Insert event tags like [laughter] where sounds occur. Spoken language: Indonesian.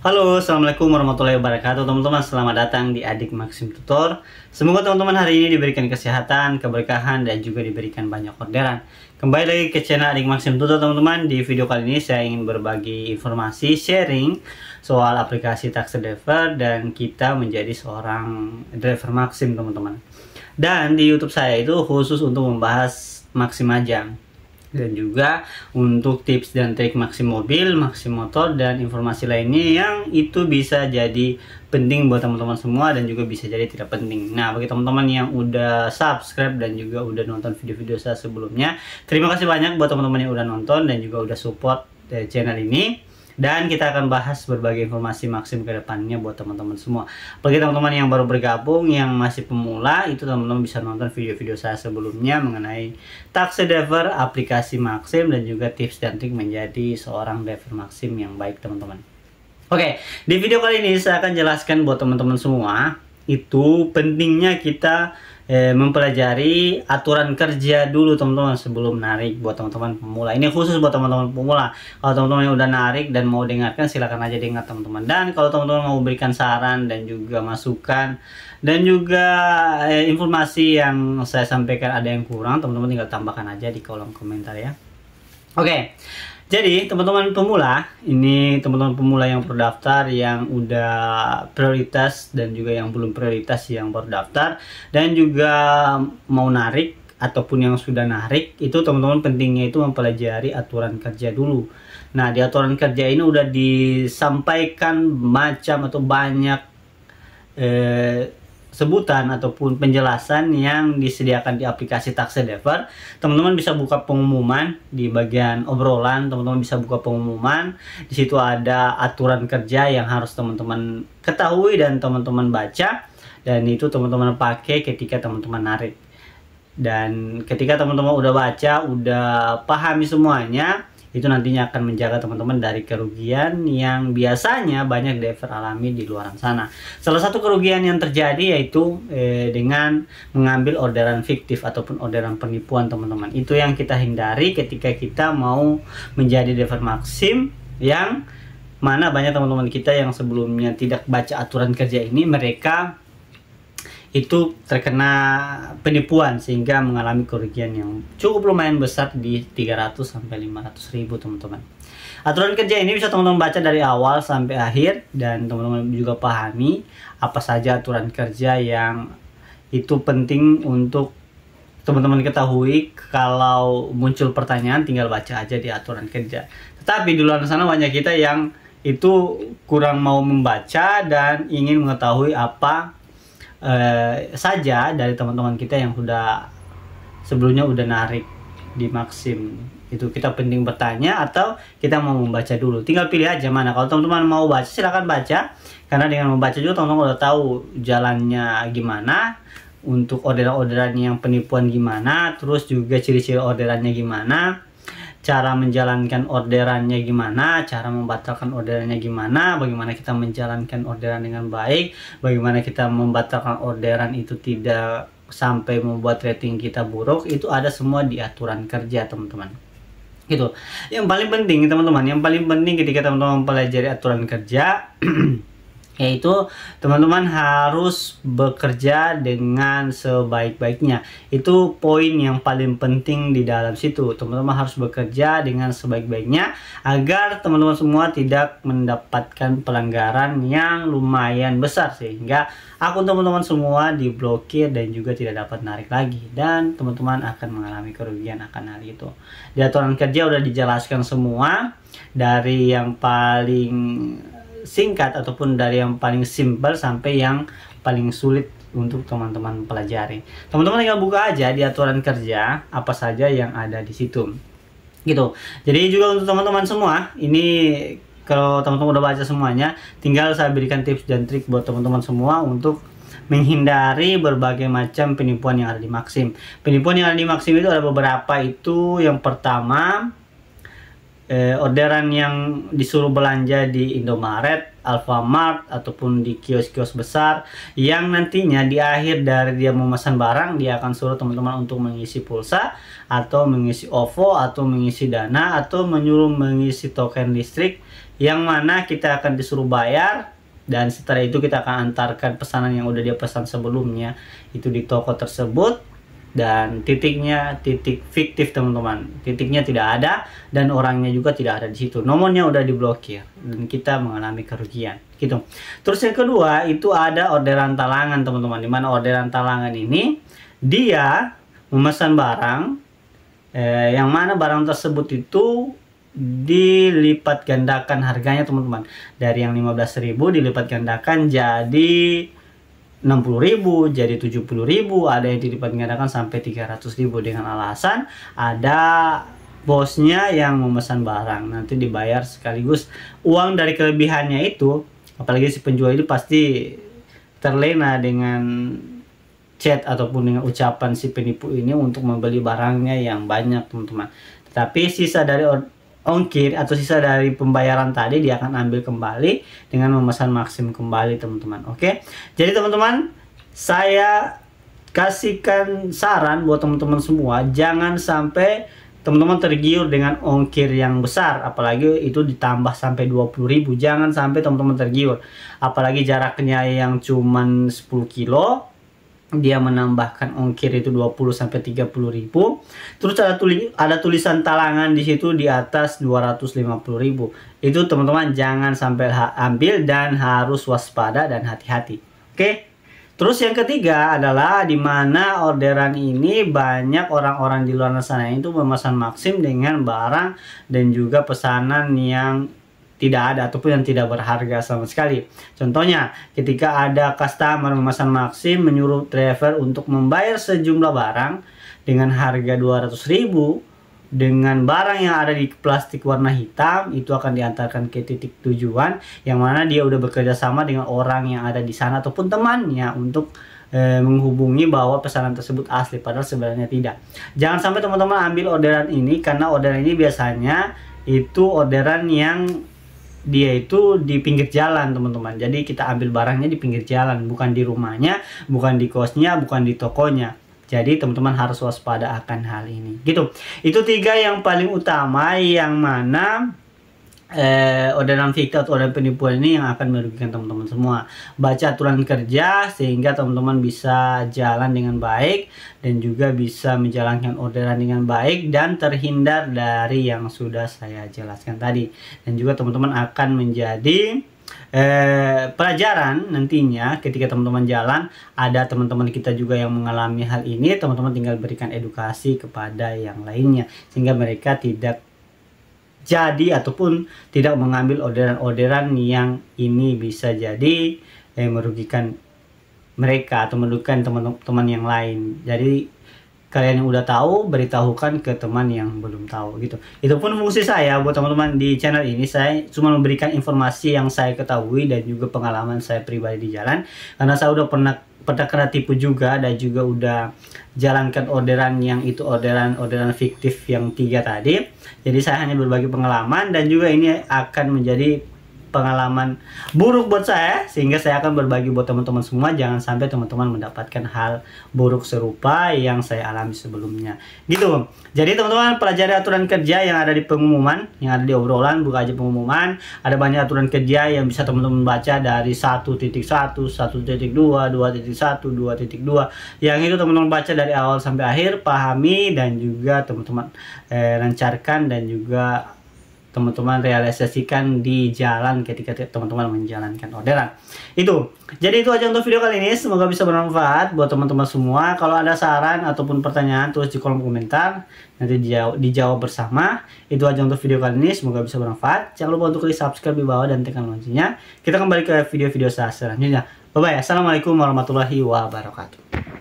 Halo, Assalamualaikum warahmatullahi wabarakatuh teman-teman Selamat datang di Adik Maxim Tutor Semoga teman-teman hari ini diberikan kesehatan, keberkahan, dan juga diberikan banyak orderan Kembali lagi ke channel Adik Maxim Tutor teman-teman Di video kali ini saya ingin berbagi informasi, sharing Soal aplikasi taksi driver dan kita menjadi seorang driver Maxim teman-teman Dan di Youtube saya itu khusus untuk membahas Maxim Ajang dan juga untuk tips dan trik maksi mobil, maksi motor dan informasi lainnya yang itu bisa jadi penting buat teman-teman semua dan juga bisa jadi tidak penting. Nah, bagi teman-teman yang udah subscribe dan juga udah nonton video-video saya sebelumnya, terima kasih banyak buat teman-teman yang udah nonton dan juga udah support eh, channel ini dan kita akan bahas berbagai informasi maksimum ke depannya buat teman-teman semua. Bagi teman-teman yang baru bergabung yang masih pemula itu teman-teman bisa nonton video-video saya sebelumnya mengenai tax driver, aplikasi maksim dan juga tips dan trik menjadi seorang driver maksim yang baik teman-teman. Oke, di video kali ini saya akan jelaskan buat teman-teman semua itu pentingnya kita eh, mempelajari aturan kerja dulu teman-teman sebelum narik buat teman-teman pemula ini khusus buat teman-teman pemula kalau teman-teman yang udah narik dan mau dengarkan silahkan aja dengar teman-teman dan kalau teman-teman mau berikan saran dan juga masukan dan juga eh, informasi yang saya sampaikan ada yang kurang teman-teman tinggal tambahkan aja di kolom komentar ya oke okay. Jadi teman-teman pemula, ini teman-teman pemula yang berdaftar, yang udah prioritas dan juga yang belum prioritas yang baru dan juga mau narik ataupun yang sudah narik itu teman-teman pentingnya itu mempelajari aturan kerja dulu. Nah di aturan kerja ini udah disampaikan macam atau banyak eh, sebutan ataupun penjelasan yang disediakan di aplikasi Taxi Driver. Teman-teman bisa buka pengumuman di bagian obrolan, teman-teman bisa buka pengumuman. Di situ ada aturan kerja yang harus teman-teman ketahui dan teman-teman baca dan itu teman-teman pakai ketika teman-teman narik. Dan ketika teman-teman udah baca, udah pahami semuanya, itu nantinya akan menjaga teman-teman dari kerugian yang biasanya banyak driver alami di luar sana. Salah satu kerugian yang terjadi yaitu eh, dengan mengambil orderan fiktif ataupun orderan penipuan teman-teman. Itu yang kita hindari ketika kita mau menjadi driver maksim yang mana banyak teman-teman kita yang sebelumnya tidak baca aturan kerja ini mereka itu terkena penipuan sehingga mengalami kerugian yang cukup lumayan besar di 300 sampai 500 ribu teman-teman. Aturan kerja ini bisa teman-teman baca dari awal sampai akhir dan teman-teman juga pahami apa saja aturan kerja yang itu penting untuk teman-teman ketahui kalau muncul pertanyaan tinggal baca aja di aturan kerja. Tetapi di luar sana banyak kita yang itu kurang mau membaca dan ingin mengetahui apa eh, saja dari teman-teman kita yang sudah sebelumnya udah narik di Maxim itu kita penting bertanya atau kita mau membaca dulu tinggal pilih aja mana kalau teman-teman mau baca silahkan baca karena dengan membaca juga teman-teman udah tahu jalannya gimana untuk orderan-orderan yang penipuan gimana terus juga ciri-ciri orderannya gimana cara menjalankan orderannya gimana, cara membatalkan orderannya gimana, bagaimana kita menjalankan orderan dengan baik, bagaimana kita membatalkan orderan itu tidak sampai membuat rating kita buruk, itu ada semua di aturan kerja, teman-teman. Gitu. Yang paling penting, teman-teman, yang paling penting ketika teman-teman mempelajari aturan kerja [clears throat] yaitu teman-teman harus bekerja dengan sebaik-baiknya. Itu poin yang paling penting di dalam situ. Teman-teman harus bekerja dengan sebaik-baiknya agar teman-teman semua tidak mendapatkan pelanggaran yang lumayan besar sehingga akun teman-teman semua diblokir dan juga tidak dapat narik lagi dan teman-teman akan mengalami kerugian akan hal itu. Di aturan kerja udah dijelaskan semua dari yang paling singkat ataupun dari yang paling simple sampai yang paling sulit untuk teman-teman pelajari. Teman-teman tinggal buka aja di aturan kerja apa saja yang ada di situ. Gitu. Jadi juga untuk teman-teman semua, ini kalau teman-teman udah baca semuanya, tinggal saya berikan tips dan trik buat teman-teman semua untuk menghindari berbagai macam penipuan yang ada di Maxim. Penipuan yang ada di Maxim itu ada beberapa itu yang pertama eh, orderan yang disuruh belanja di Indomaret, Alfamart ataupun di kios-kios besar yang nantinya di akhir dari dia memesan barang dia akan suruh teman-teman untuk mengisi pulsa atau mengisi OVO atau mengisi dana atau menyuruh mengisi token listrik yang mana kita akan disuruh bayar dan setelah itu kita akan antarkan pesanan yang udah dia pesan sebelumnya itu di toko tersebut dan titiknya titik fiktif teman-teman titiknya tidak ada dan orangnya juga tidak ada di situ nomornya udah diblokir dan kita mengalami kerugian gitu terus yang kedua itu ada orderan talangan teman-teman dimana orderan talangan ini dia memesan barang eh, yang mana barang tersebut itu dilipat gandakan harganya teman-teman dari yang 15.000 dilipat gandakan jadi 60 ribu jadi 70 ribu ada yang dilipat gandakan sampai 300 ribu dengan alasan ada bosnya yang memesan barang nanti dibayar sekaligus uang dari kelebihannya itu apalagi si penjual ini pasti terlena dengan chat ataupun dengan ucapan si penipu ini untuk membeli barangnya yang banyak teman-teman tetapi sisa dari ongkir atau sisa dari pembayaran tadi dia akan ambil kembali dengan memesan maksim kembali teman-teman oke jadi teman-teman saya kasihkan saran buat teman-teman semua jangan sampai teman-teman tergiur dengan ongkir yang besar apalagi itu ditambah sampai 20.000 jangan sampai teman-teman tergiur apalagi jaraknya yang cuman 10 kilo dia menambahkan ongkir itu 20 sampai 30 ribu terus ada tulis ada tulisan talangan di situ di atas 250 ribu itu teman-teman jangan sampai ambil dan harus waspada dan hati-hati oke okay? terus yang ketiga adalah di mana orderan ini banyak orang-orang di luar sana itu memesan maksim dengan barang dan juga pesanan yang tidak ada ataupun yang tidak berharga sama sekali. Contohnya, ketika ada customer memesan maksim menyuruh driver untuk membayar sejumlah barang dengan harga 200.000 dengan barang yang ada di plastik warna hitam itu akan diantarkan ke titik tujuan yang mana dia udah bekerja sama dengan orang yang ada di sana ataupun temannya untuk eh, menghubungi bahwa pesanan tersebut asli padahal sebenarnya tidak. Jangan sampai teman-teman ambil orderan ini karena orderan ini biasanya itu orderan yang dia itu di pinggir jalan teman-teman jadi kita ambil barangnya di pinggir jalan bukan di rumahnya bukan di kosnya bukan di tokonya jadi teman-teman harus waspada akan hal ini gitu itu tiga yang paling utama yang mana eh, orderan fiktif atau orderan penipuan ini yang akan merugikan teman-teman semua. Baca aturan kerja sehingga teman-teman bisa jalan dengan baik dan juga bisa menjalankan orderan dengan baik dan terhindar dari yang sudah saya jelaskan tadi. Dan juga teman-teman akan menjadi eh, pelajaran nantinya ketika teman-teman jalan ada teman-teman kita juga yang mengalami hal ini teman-teman tinggal berikan edukasi kepada yang lainnya sehingga mereka tidak jadi ataupun tidak mengambil orderan-orderan yang ini bisa jadi eh, merugikan mereka atau merugikan teman-teman yang lain. Jadi kalian yang udah tahu beritahukan ke teman yang belum tahu gitu itu pun fungsi saya buat teman-teman di channel ini saya cuma memberikan informasi yang saya ketahui dan juga pengalaman saya pribadi di jalan karena saya udah pernah pernah kena tipu juga dan juga udah jalankan orderan yang itu orderan orderan fiktif yang tiga tadi jadi saya hanya berbagi pengalaman dan juga ini akan menjadi pengalaman buruk buat saya sehingga saya akan berbagi buat teman-teman semua jangan sampai teman-teman mendapatkan hal buruk serupa yang saya alami sebelumnya gitu jadi teman-teman pelajari aturan kerja yang ada di pengumuman yang ada di obrolan buka aja pengumuman ada banyak aturan kerja yang bisa teman-teman baca dari 1.1 1.2 2.1 2.2 yang itu teman-teman baca dari awal sampai akhir pahami dan juga teman-teman eh, lancarkan dan juga teman-teman realisasikan di jalan ketika teman-teman menjalankan orderan. Itu. Jadi itu aja untuk video kali ini. Semoga bisa bermanfaat buat teman-teman semua. Kalau ada saran ataupun pertanyaan tulis di kolom komentar. Nanti dijawab, dijawab bersama. Itu aja untuk video kali ini. Semoga bisa bermanfaat. Jangan lupa untuk klik subscribe di bawah dan tekan loncengnya. Kita kembali ke video-video selanjutnya. Bye-bye. Assalamualaikum warahmatullahi wabarakatuh.